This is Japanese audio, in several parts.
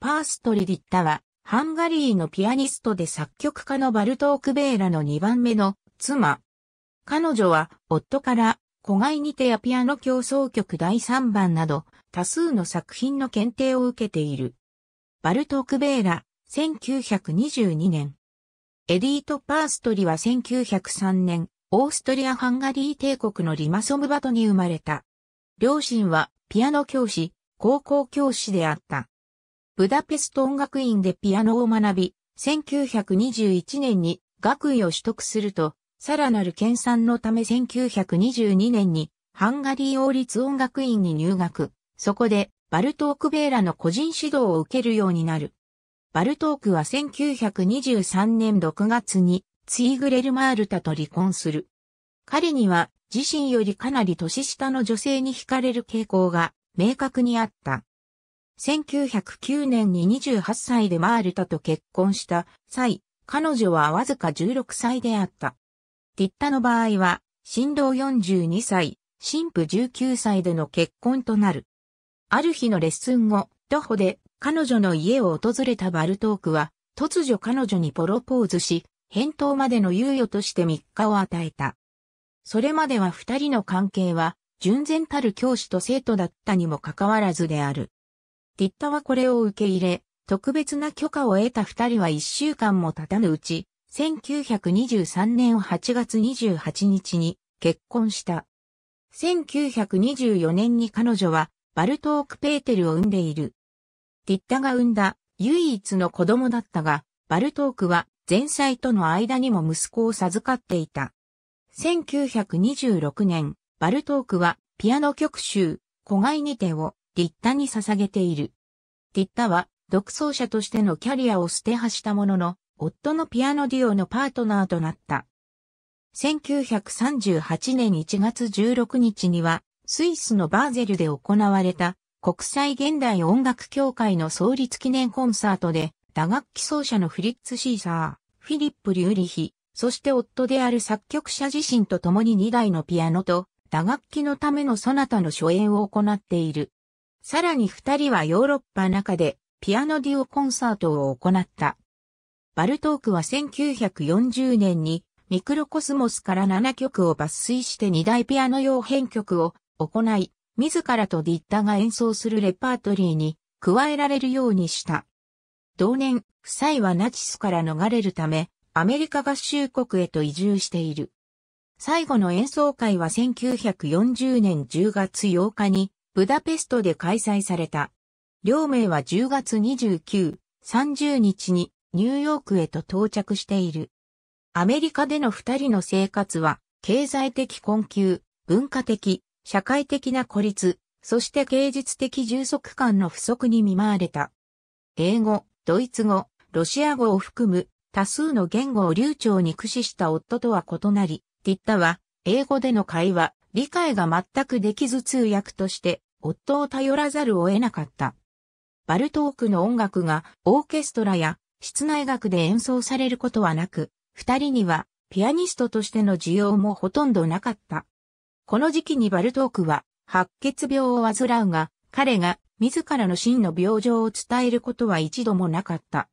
パーストリ・ディッタは、ハンガリーのピアニストで作曲家のバルトーク・ベーラの2番目の妻。彼女は、夫から、子外にてやピアノ競争曲第3番など、多数の作品の検定を受けている。バルトーク・ベーラ、1922年。エディート・パーストリは1903年、オーストリア・ハンガリー帝国のリマソムバトに生まれた。両親はピアノ教師、高校教師であった。ブダペスト音楽院でピアノを学び、1921年に学位を取得すると、さらなる研鑽のため1922年にハンガリー王立音楽院に入学。そこでバルトーク・ベーラの個人指導を受けるようになる。バルトークは1923年6月にツイグレル・マールタと離婚する。彼には自身よりかなり年下の女性に惹かれる傾向が明確にあった。1909年に28歳でマールタと結婚した際、彼女はわずか16歳であった。ティッタの場合は、新郎42歳、新婦19歳での結婚となる。ある日のレッスン後、徒歩で彼女の家を訪れたバルトークは、突如彼女にプロポーズし、返答までの猶予として3日を与えた。それまでは二人の関係は、純然たる教師と生徒だったにもかかわらずである。ティッタはこれを受け入れ、特別な許可を得た二人は一週間も経たぬうち、1923年8月28日に結婚した。1924年に彼女はバルトーク・ペーテルを産んでいる。ティッタが産んだ唯一の子供だったが、バルトークは前妻との間にも息子を授かっていた。1926年、バルトークはピアノ曲集、子飼いにてをディッタに捧げている。ディッタは、独奏者としてのキャリアを捨てはしたものの、夫のピアノデュオのパートナーとなった。1938年1月16日には、スイスのバーゼルで行われた国際現代音楽協会の創立記念コンサートで、打楽器奏者のフリッツ・シーサー、フィリップ・リューリヒ、そして夫である作曲者自身と共に2台のピアノと打楽器のためのソナタの初演を行っている。さらに二人はヨーロッパ中でピアノデュオコンサートを行った。バルトークは1940年にミクロコスモスから7曲を抜粋して2大ピアノ用編曲を行い、自らとディッタが演奏するレパートリーに加えられるようにした。同年、夫妻はナチスから逃れるため、アメリカ合衆国へと移住している。最後の演奏会は1940年10月8日にブダペストで開催された。両名は10月29、30日にニューヨークへと到着している。アメリカでの二人の生活は、経済的困窮、文化的、社会的な孤立、そして芸術的充足感の不足に見舞われた。英語、ドイツ語、ロシア語を含む多数の言語を流暢に駆使した夫とは異なり、ティッタは英語での会話、理解が全くできず通訳として夫を頼らざるを得なかった。バルトークの音楽がオーケストラや室内楽で演奏されることはなく、二人にはピアニストとしての需要もほとんどなかった。この時期にバルトークは白血病を患うが、彼が自らの真の病状を伝えることは一度もなかった。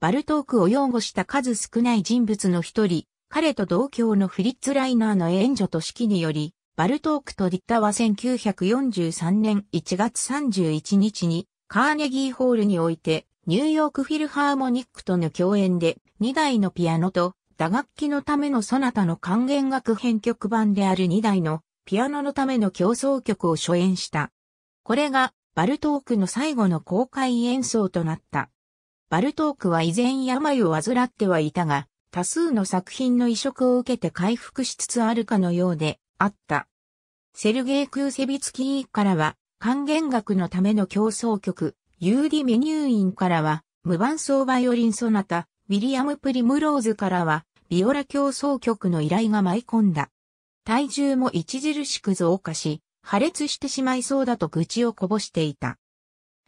バルトークを擁護した数少ない人物の一人、彼と同郷のフリッツ・ライナーの援助と指揮により、バルトークとリッタは1943年1月31日にカーネギーホールにおいてニューヨークフィルハーモニックとの共演で2台のピアノと打楽器のためのソナタの還元楽編曲版である2台のピアノのための競争曲を初演した。これがバルトークの最後の公開演奏となった。バルトークは依然病を患ってはいたが、多数の作品の移植を受けて回復しつつあるかのようであった。セルゲイ・クーセビツキーからは、還元楽のための競争曲、ユーディ・メニューインからは、無伴奏バイオリンソナタ、ウィリアム・プリムローズからは、ビオラ競争曲の依頼が舞い込んだ。体重も著しく増加し、破裂してしまいそうだと愚痴をこぼしていた。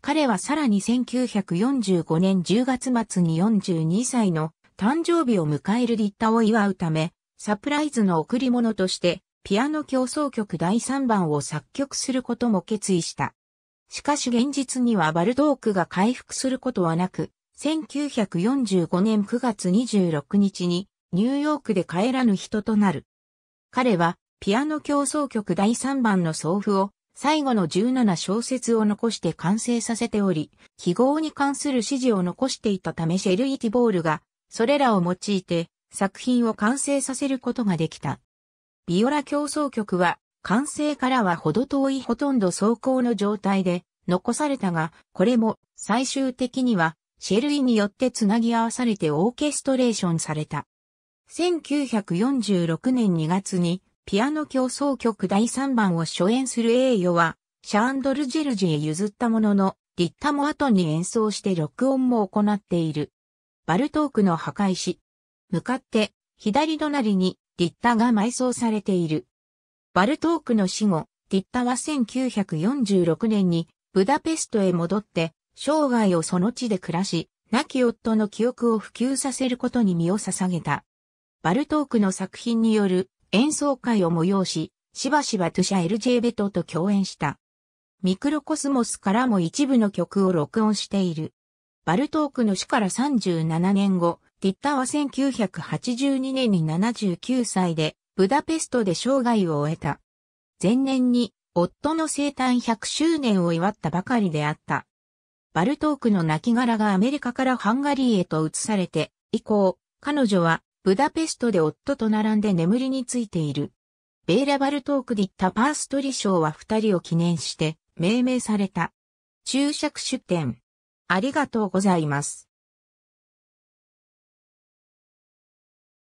彼はさらに1945年10月末に42歳の誕生日を迎える立太を祝うため、サプライズの贈り物として、ピアノ競争曲第3番を作曲することも決意した。しかし現実にはバルドークが回復することはなく、1945年9月26日にニューヨークで帰らぬ人となる。彼はピアノ競争曲第3番の送付を最後の17小節を残して完成させており、記号に関する指示を残していたためシェルイティボールがそれらを用いて作品を完成させることができた。ビオラ競争曲は完成からはほど遠いほとんど走行の状態で残されたが、これも最終的にはシェルイによってつなぎ合わされてオーケストレーションされた。1946年2月にピアノ競争曲第3番を初演する栄誉はシャーンドル・ジェルジへ譲ったものの、リッタも後に演奏して録音も行っている。バルトークの破壊し、向かって、左隣に、ディッタが埋葬されている。バルトークの死後、ディッタは1946年に、ブダペストへ戻って、生涯をその地で暮らし、亡き夫の記憶を普及させることに身を捧げた。バルトークの作品による演奏会を催し、しばしばトゥシャ・エルジェーベトと共演した。ミクロコスモスからも一部の曲を録音している。バルトークの死から37年後、ティッタは1982年に79歳で、ブダペストで生涯を終えた。前年に、夫の生誕100周年を祝ったばかりであった。バルトークの亡骸がアメリカからハンガリーへと移されて、以降、彼女は、ブダペストで夫と並んで眠りについている。ベーラ・バルトークディッタ・パーストリ賞は二人を記念して、命名された。注釈出典。ありがとうございます。